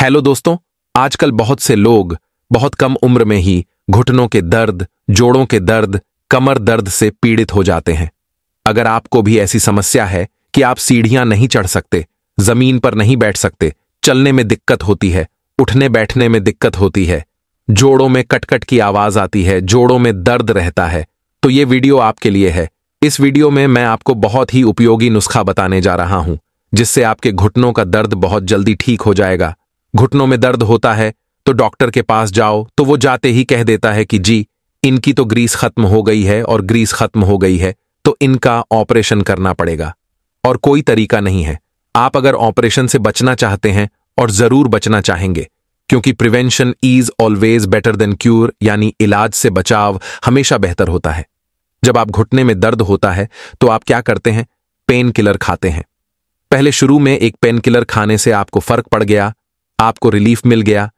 hello दोस्तों आजकल बहुत से लोग बहुत कम उम्र में ही घुटनों के दर्द जोड़ों के दर्द कमर दर्द से पीड़ित हो जाते हैं अगर आपको भी ऐसी समस्या है कि आप सीढ़ियां नहीं चढ़ सकते जमीन पर नहीं बैठ सकते चलने में दिक्कत होती है उठने बैठने में दिक्कत होती है जोड़ों में कटकट की आवाज आती है जोड़ों में दर्द रहता है तो ये वीडियो आपके लिए है इस वीडियो में मैं आपको बहुत ही उपयोगी नुस्खा बताने जा रहा हूं जिससे आपके घुटनों का दर्द बहुत जल्दी ठीक हो जाएगा घुटनों में दर्द होता है तो डॉक्टर के पास जाओ तो वो जाते ही कह देता है कि जी इनकी तो ग्रीस खत्म हो गई है और ग्रीस खत्म हो गई है तो इनका ऑपरेशन करना पड़ेगा और कोई तरीका नहीं है आप अगर ऑपरेशन से बचना चाहते हैं और जरूर बचना चाहेंगे क्योंकि prevention is always better than cure यानी इलाज से बचाव हमेशा बेहतर होता है जब आप घुटने में दर्द होता है तो आप क्या करते हैं पेन किलर खाते हैं पहले शुरू में एक पेन किलर खाने से आपको फर्क पड़ गया आपको रिलीफ मिल गया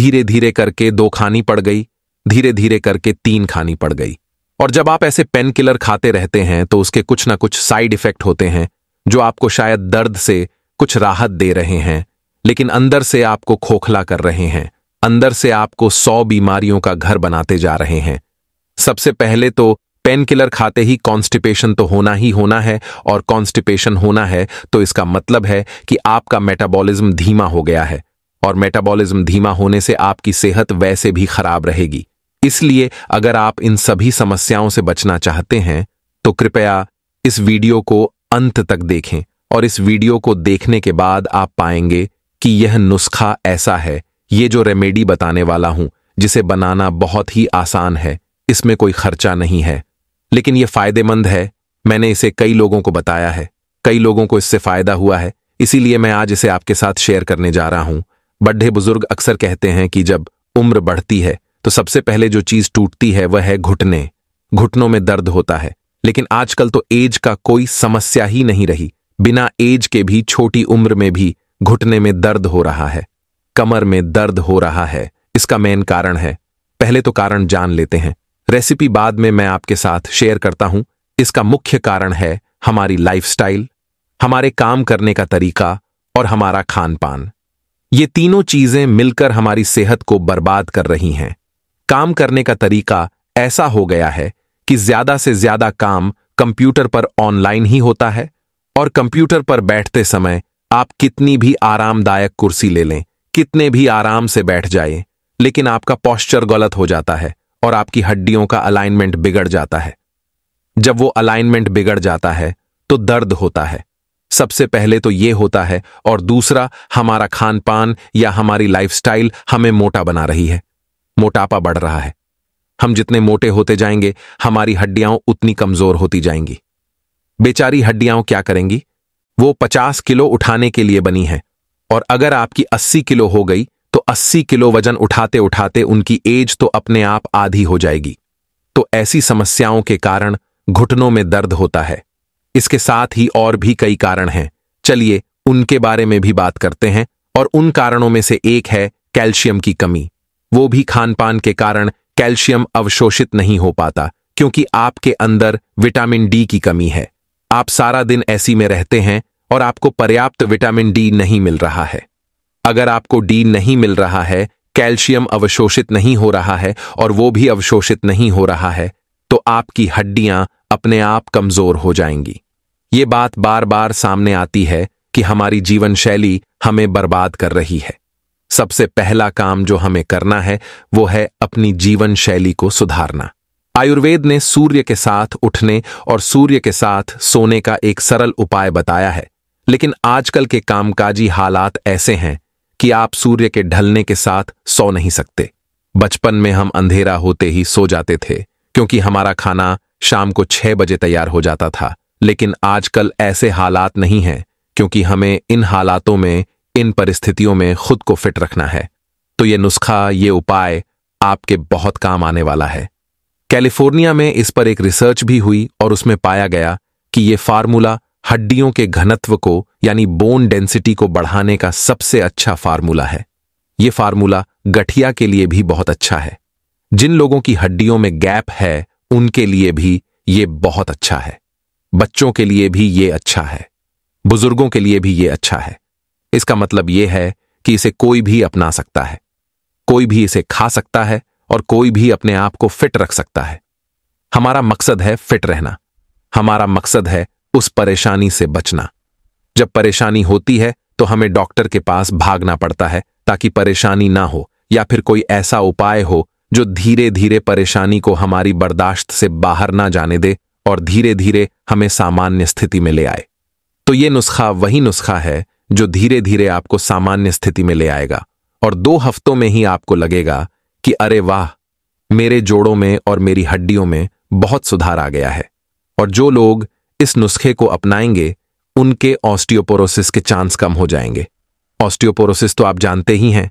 धीरे धीरे करके दो खानी पड़ गई धीरे धीरे करके तीन खानी पड़ गई और जब आप ऐसे पेन किलर खाते रहते हैं तो उसके कुछ ना कुछ साइड इफेक्ट होते हैं जो आपको शायद दर्द से कुछ राहत दे रहे हैं लेकिन अंदर से आपको खोखला कर रहे हैं अंदर से आपको सौ बीमारियों का घर बनाते जा रहे हैं सबसे पहले तो पेन किलर खाते ही कॉन्स्टिपेशन तो होना ही होना है और कॉन्स्टिपेशन होना है तो इसका मतलब है कि आपका मेटाबॉलिज्म धीमा हो गया है और मेटाबॉलिज्म धीमा होने से आपकी सेहत वैसे भी खराब रहेगी इसलिए अगर आप इन सभी समस्याओं से बचना चाहते हैं तो कृपया इस वीडियो को अंत तक देखें और इस वीडियो को देखने के बाद आप पाएंगे कि यह नुस्खा ऐसा है ये जो रेमेडी बताने वाला हूं जिसे बनाना बहुत ही आसान है इसमें कोई खर्चा नहीं है लेकिन यह फायदेमंद है मैंने इसे कई लोगों को बताया है कई लोगों को इससे फायदा हुआ है इसीलिए मैं आज इसे आपके साथ शेयर करने जा रहा हूं बड्ढे बुजुर्ग अक्सर कहते हैं कि जब उम्र बढ़ती है तो सबसे पहले जो चीज टूटती है वह है घुटने घुटनों में दर्द होता है लेकिन आजकल तो एज का कोई समस्या ही नहीं रही बिना एज के भी छोटी उम्र में भी घुटने में दर्द हो रहा है कमर में दर्द हो रहा है इसका मेन कारण है पहले तो कारण जान लेते हैं रेसिपी बाद में मैं आपके साथ शेयर करता हूं इसका मुख्य कारण है हमारी लाइफस्टाइल, हमारे काम करने का तरीका और हमारा खान पान ये तीनों चीजें मिलकर हमारी सेहत को बर्बाद कर रही हैं काम करने का तरीका ऐसा हो गया है कि ज्यादा से ज्यादा काम कंप्यूटर पर ऑनलाइन ही होता है और कंप्यूटर पर बैठते समय आप कितनी भी आरामदायक कुर्सी ले लें कितने भी आराम से बैठ जाए लेकिन आपका पॉस्चर गलत हो जाता है और आपकी हड्डियों का अलाइनमेंट बिगड़ जाता है जब वो अलाइनमेंट बिगड़ जाता है तो दर्द होता है सबसे पहले तो ये होता है और दूसरा हमारा खान पान या हमारी लाइफस्टाइल हमें मोटा बना रही है मोटापा बढ़ रहा है हम जितने मोटे होते जाएंगे हमारी हड्डियां उतनी कमजोर होती जाएंगी बेचारी हड्डियां क्या करेंगी वो 50 किलो उठाने के लिए बनी है और अगर आपकी 80 किलो हो गई तो 80 किलो वजन उठाते उठाते उनकी एज तो अपने आप आधी हो जाएगी तो ऐसी समस्याओं के कारण घुटनों में दर्द होता है इसके साथ ही और भी कई कारण हैं चलिए उनके बारे में भी बात करते हैं और उन कारणों में से एक है कैल्शियम की कमी वो भी खानपान के कारण कैल्शियम अवशोषित नहीं हो पाता क्योंकि आपके अंदर विटामिन डी की कमी है आप सारा दिन ऐसी में रहते हैं और आपको पर्याप्त विटामिन डी नहीं मिल रहा है अगर आपको डी नहीं मिल रहा है कैल्शियम अवशोषित नहीं हो रहा है और वो भी अवशोषित नहीं हो रहा है तो आपकी हड्डियां अपने आप कमजोर हो जाएंगी ये बात बार बार सामने आती है कि हमारी जीवन शैली हमें बर्बाद कर रही है सबसे पहला काम जो हमें करना है वो है अपनी जीवन शैली को सुधारना आयुर्वेद ने सूर्य के साथ उठने और सूर्य के साथ सोने का एक सरल उपाय बताया है लेकिन आजकल के कामकाजी हालात ऐसे हैं कि आप सूर्य के ढलने के साथ सो नहीं सकते बचपन में हम अंधेरा होते ही सो जाते थे क्योंकि हमारा खाना शाम को छह बजे तैयार हो जाता था लेकिन आजकल ऐसे हालात नहीं हैं क्योंकि हमें इन हालातों में इन परिस्थितियों में खुद को फिट रखना है तो ये नुस्खा ये उपाय आपके बहुत काम आने वाला है कैलिफोर्निया में इस पर एक रिसर्च भी हुई और उसमें पाया गया कि ये फार्मूला हड्डियों के घनत्व को यानी बोन डेंसिटी को बढ़ाने का सबसे अच्छा फार्मूला है ये फार्मूला गठिया के लिए भी बहुत अच्छा है जिन लोगों की हड्डियों में गैप है उनके लिए भी ये बहुत अच्छा है बच्चों के लिए भी ये अच्छा है बुजुर्गों के लिए भी ये अच्छा है इसका मतलब ये है कि इसे कोई भी अपना सकता है कोई भी इसे खा सकता है और कोई भी अपने आप को फिट रख सकता है हमारा मकसद है फिट रहना हमारा मकसद है उस परेशानी से बचना जब परेशानी होती है तो हमें डॉक्टर के पास भागना पड़ता है ताकि परेशानी ना हो या फिर कोई ऐसा उपाय हो जो धीरे धीरे परेशानी को हमारी बर्दाश्त से बाहर ना जाने दे और धीरे धीरे हमें सामान्य स्थिति में ले आए तो ये नुस्खा वही नुस्खा है जो धीरे धीरे आपको सामान्य स्थिति में ले आएगा और दो हफ्तों में ही आपको लगेगा कि अरे वाह मेरे जोड़ों में और मेरी हड्डियों में बहुत सुधार आ गया है और जो लोग इस नुस्खे को अपनाएंगे उनके ऑस्टियोपोरोसिस के चांस कम हो जाएंगे ऑस्टियोपोरोसिस तो आप जानते ही हैं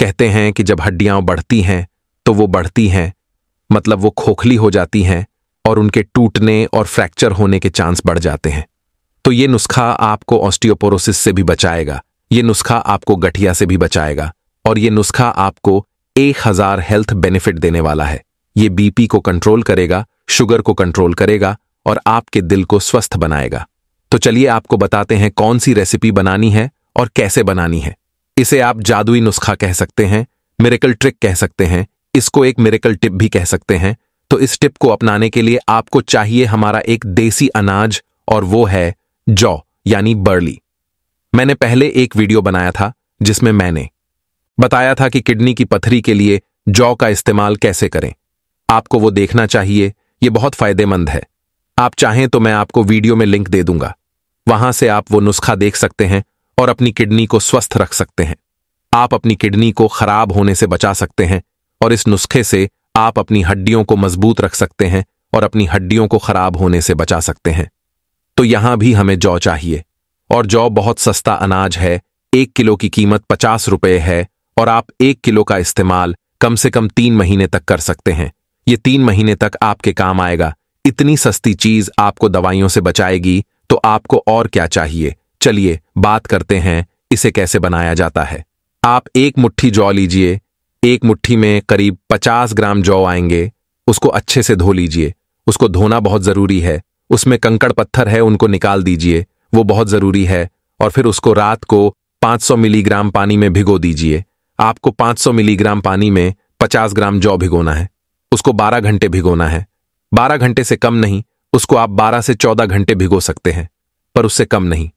कहते हैं कि जब हड्डियां बढ़ती हैं तो वो बढ़ती हैं मतलब वो खोखली हो जाती हैं और उनके टूटने और फ्रैक्चर होने के चांस बढ़ जाते हैं तो ये नुस्खा आपको ऑस्टियोपोरोसिस से भी बचाएगा ये नुस्खा आपको गठिया से भी बचाएगा और ये नुस्खा आपको एक हजार हेल्थ बेनिफिट देने वाला है ये बीपी को कंट्रोल करेगा शुगर को कंट्रोल करेगा और आपके दिल को स्वस्थ बनाएगा तो चलिए आपको बताते हैं कौन सी रेसिपी बनानी है और कैसे बनानी है इसे आप जादुई नुस्खा कह सकते हैं मेरेकल ट्रिक कह सकते हैं इसको एक मेरेकल टिप भी कह सकते हैं तो इस टिप को अपनाने के लिए आपको चाहिए हमारा एक देसी अनाज और वो है जौ यानी बर्ली मैंने पहले एक वीडियो बनाया था जिसमें मैंने बताया था कि किडनी की पथरी के लिए जौ का इस्तेमाल कैसे करें आपको वो देखना चाहिए ये बहुत फायदेमंद है आप चाहें तो मैं आपको वीडियो में लिंक दे दूंगा वहां से आप वो नुस्खा देख सकते हैं और अपनी किडनी को स्वस्थ रख सकते हैं आप अपनी किडनी को खराब होने से बचा सकते हैं और इस नुस्खे से आप अपनी हड्डियों को मजबूत रख सकते हैं और अपनी हड्डियों को खराब होने से बचा सकते हैं तो यहां भी हमें जौ चाहिए और जौ बहुत सस्ता अनाज है एक किलो की कीमत पचास रुपये है और आप एक किलो का इस्तेमाल कम से कम तीन महीने तक कर सकते हैं ये तीन महीने तक आपके काम आएगा इतनी सस्ती चीज आपको दवाइयों से बचाएगी तो आपको और क्या चाहिए चलिए बात करते हैं इसे कैसे बनाया जाता है आप एक मुट्ठी जौ लीजिए एक मुट्ठी में करीब 50 ग्राम जौ आएंगे उसको अच्छे से धो लीजिए उसको धोना बहुत ज़रूरी है उसमें कंकड़ पत्थर है उनको निकाल दीजिए वो बहुत ज़रूरी है और फिर उसको रात को 500 मिलीग्राम पानी में भिगो दीजिए आपको 500 मिलीग्राम पानी में 50 ग्राम जौ भिगोना है उसको 12 घंटे भिगोना है 12 घंटे से कम नहीं उसको आप 12 से 14 घंटे भिगो सकते हैं पर उससे कम नहीं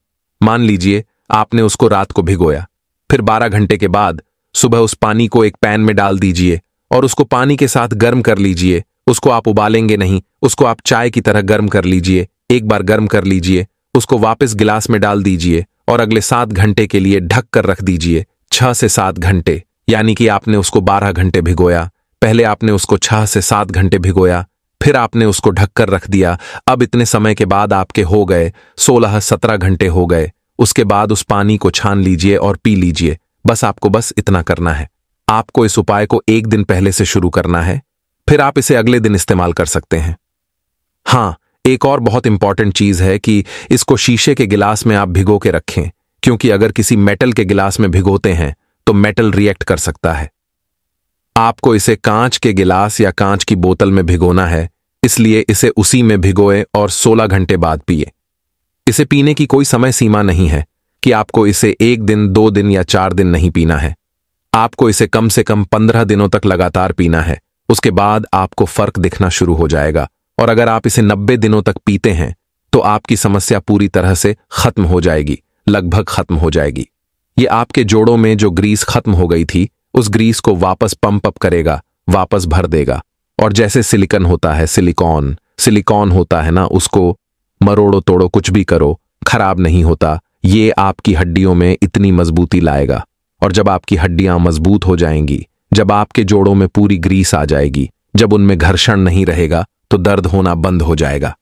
मान लीजिए आपने उसको रात को भिगोया फिर 12 घंटे के बाद सुबह उस पानी को एक पैन में डाल दीजिए और उसको पानी के साथ गर्म कर लीजिए उसको आप उबालेंगे नहीं उसको आप चाय की तरह गर्म कर लीजिए एक बार गर्म कर लीजिए उसको वापस गिलास में डाल दीजिए और अगले सात घंटे के लिए ढक कर रख दीजिए छह से सात घंटे यानी कि आपने उसको बारह घंटे भिगोया पहले आपने उसको छह से सात घंटे भिगोया फिर आपने उसको ढककर रख दिया अब इतने समय के बाद आपके हो गए सोलह सत्रह घंटे हो गए उसके बाद उस पानी को छान लीजिए और पी लीजिए बस आपको बस इतना करना है आपको इस उपाय को एक दिन पहले से शुरू करना है फिर आप इसे अगले दिन इस्तेमाल कर सकते हैं हां एक और बहुत इंपॉर्टेंट चीज है कि इसको शीशे के गिलास में आप भिगो के रखें क्योंकि अगर किसी मेटल के गिलास में भिगोते हैं तो मेटल रिएक्ट कर सकता है आपको इसे कांच के गिलास या कांच की बोतल में भिगोना है इसलिए इसे उसी में भिगोए और 16 घंटे बाद पिए इसे पीने की कोई समय सीमा नहीं है कि आपको इसे एक दिन दो दिन या चार दिन नहीं पीना है आपको इसे कम से कम पंद्रह दिनों तक लगातार पीना है उसके बाद आपको फर्क दिखना शुरू हो जाएगा और अगर आप इसे नब्बे दिनों तक पीते हैं तो आपकी समस्या पूरी तरह से खत्म हो जाएगी लगभग खत्म हो जाएगी ये आपके जोड़ों में जो ग्रीस खत्म हो गई थी उस ग्रीस को वापस पंप अप करेगा वापस भर देगा और जैसे सिलिकन होता है सिलिकॉन सिलिकॉन होता है ना उसको मरोड़ो तोड़ो कुछ भी करो खराब नहीं होता ये आपकी हड्डियों में इतनी मजबूती लाएगा और जब आपकी हड्डियां मजबूत हो जाएंगी जब आपके जोड़ों में पूरी ग्रीस आ जाएगी जब उनमें घर्षण नहीं रहेगा तो दर्द होना बंद हो जाएगा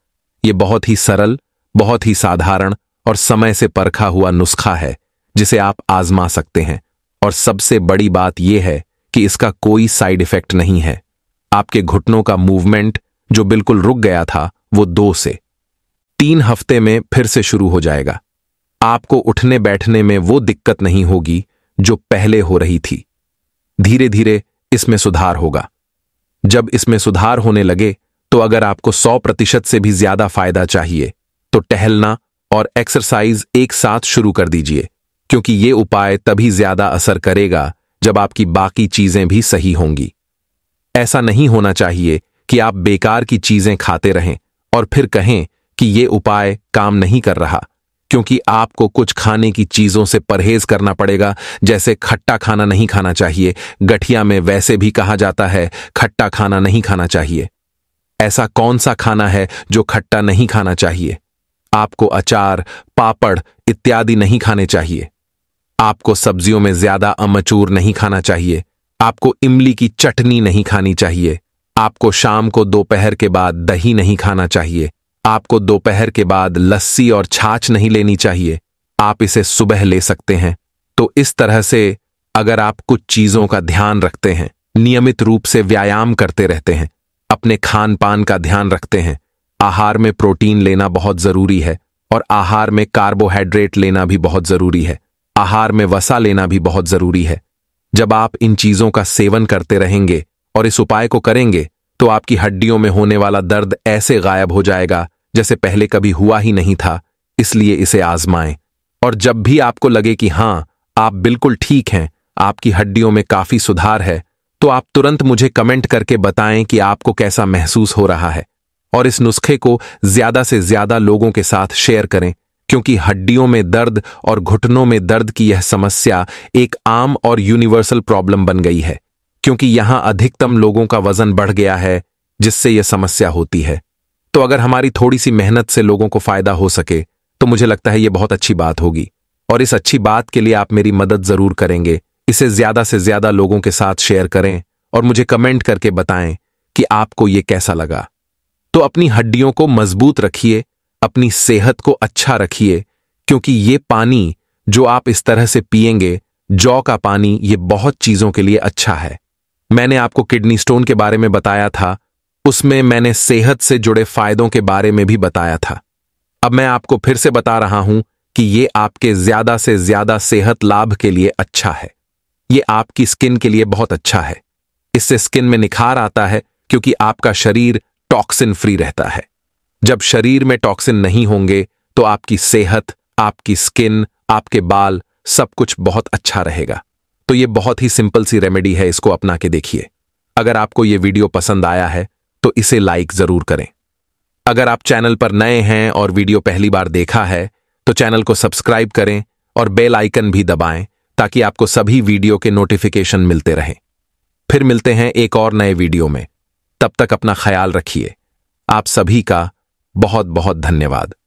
ये बहुत ही सरल बहुत ही साधारण और समय से परखा हुआ नुस्खा है जिसे आप आजमा सकते हैं और सबसे बड़ी बात यह है कि इसका कोई साइड इफेक्ट नहीं है आपके घुटनों का मूवमेंट जो बिल्कुल रुक गया था वो दो से तीन हफ्ते में फिर से शुरू हो जाएगा आपको उठने बैठने में वो दिक्कत नहीं होगी जो पहले हो रही थी धीरे धीरे इसमें सुधार होगा जब इसमें सुधार होने लगे तो अगर आपको 100 प्रतिशत से भी ज्यादा फायदा चाहिए तो टहलना और एक्सरसाइज एक साथ शुरू कर दीजिए क्योंकि ये उपाय तभी ज्यादा असर करेगा जब आपकी बाकी चीजें भी सही होंगी ऐसा नहीं होना चाहिए कि आप बेकार की चीजें खाते रहें और फिर कहें कि ये उपाय काम नहीं कर रहा क्योंकि आपको कुछ खाने की चीज़ों से परहेज करना पड़ेगा जैसे खट्टा खाना नहीं खाना चाहिए गठिया में वैसे भी कहा जाता है खट्टा खाना नहीं खाना चाहिए ऐसा कौन सा खाना है जो खट्टा नहीं खाना चाहिए आपको अचार पापड़ इत्यादि नहीं खाने चाहिए आपको सब्जियों में ज्यादा अमचूर नहीं खाना चाहिए आपको इमली की चटनी नहीं खानी चाहिए आपको शाम को दोपहर के बाद दही नहीं खाना चाहिए आपको दोपहर के बाद लस्सी और छाछ नहीं लेनी चाहिए आप इसे सुबह ले सकते हैं तो इस तरह से अगर आप कुछ चीजों का ध्यान रखते हैं नियमित रूप से व्यायाम करते रहते हैं अपने खान पान का ध्यान रखते हैं आहार में प्रोटीन लेना बहुत जरूरी है और आहार में कार्बोहाइड्रेट लेना भी बहुत जरूरी है आहार में वसा लेना भी बहुत जरूरी है जब आप इन चीजों का सेवन करते रहेंगे और इस उपाय को करेंगे तो आपकी हड्डियों में होने वाला दर्द ऐसे गायब हो जाएगा जैसे पहले कभी हुआ ही नहीं था इसलिए इसे आजमाएं और जब भी आपको लगे कि हां आप बिल्कुल ठीक हैं आपकी हड्डियों में काफी सुधार है तो आप तुरंत मुझे कमेंट करके बताएं कि आपको कैसा महसूस हो रहा है और इस नुस्खे को ज्यादा से ज्यादा लोगों के साथ शेयर करें क्योंकि हड्डियों में दर्द और घुटनों में दर्द की यह समस्या एक आम और यूनिवर्सल प्रॉब्लम बन गई है क्योंकि यहां अधिकतम लोगों का वजन बढ़ गया है जिससे यह समस्या होती है तो अगर हमारी थोड़ी सी मेहनत से लोगों को फायदा हो सके तो मुझे लगता है यह बहुत अच्छी बात होगी और इस अच्छी बात के लिए आप मेरी मदद जरूर करेंगे इसे ज्यादा से ज्यादा लोगों के साथ शेयर करें और मुझे कमेंट करके बताएं कि आपको ये कैसा लगा तो अपनी हड्डियों को मजबूत रखिए अपनी सेहत को अच्छा रखिए क्योंकि ये पानी जो आप इस तरह से पिएंगे जौ का पानी ये बहुत चीजों के लिए अच्छा है मैंने आपको किडनी स्टोन के बारे में बताया था उसमें मैंने सेहत से जुड़े फायदों के बारे में भी बताया था अब मैं आपको फिर से बता रहा हूं कि ये आपके ज्यादा से ज्यादा सेहत लाभ के लिए अच्छा है ये आपकी स्किन के लिए बहुत अच्छा है इससे स्किन में निखार आता है क्योंकि आपका शरीर टॉक्सिन फ्री रहता है जब शरीर में टॉक्सिन नहीं होंगे तो आपकी सेहत आपकी स्किन आपके बाल सब कुछ बहुत अच्छा रहेगा तो ये बहुत ही सिंपल सी रेमेडी है इसको अपना के देखिए अगर आपको ये वीडियो पसंद आया है तो इसे लाइक जरूर करें अगर आप चैनल पर नए हैं और वीडियो पहली बार देखा है तो चैनल को सब्सक्राइब करें और बेल आइकन भी दबाएं ताकि आपको सभी वीडियो के नोटिफिकेशन मिलते रहें फिर मिलते हैं एक और नए वीडियो में तब तक अपना ख्याल रखिए आप सभी का बहुत बहुत धन्यवाद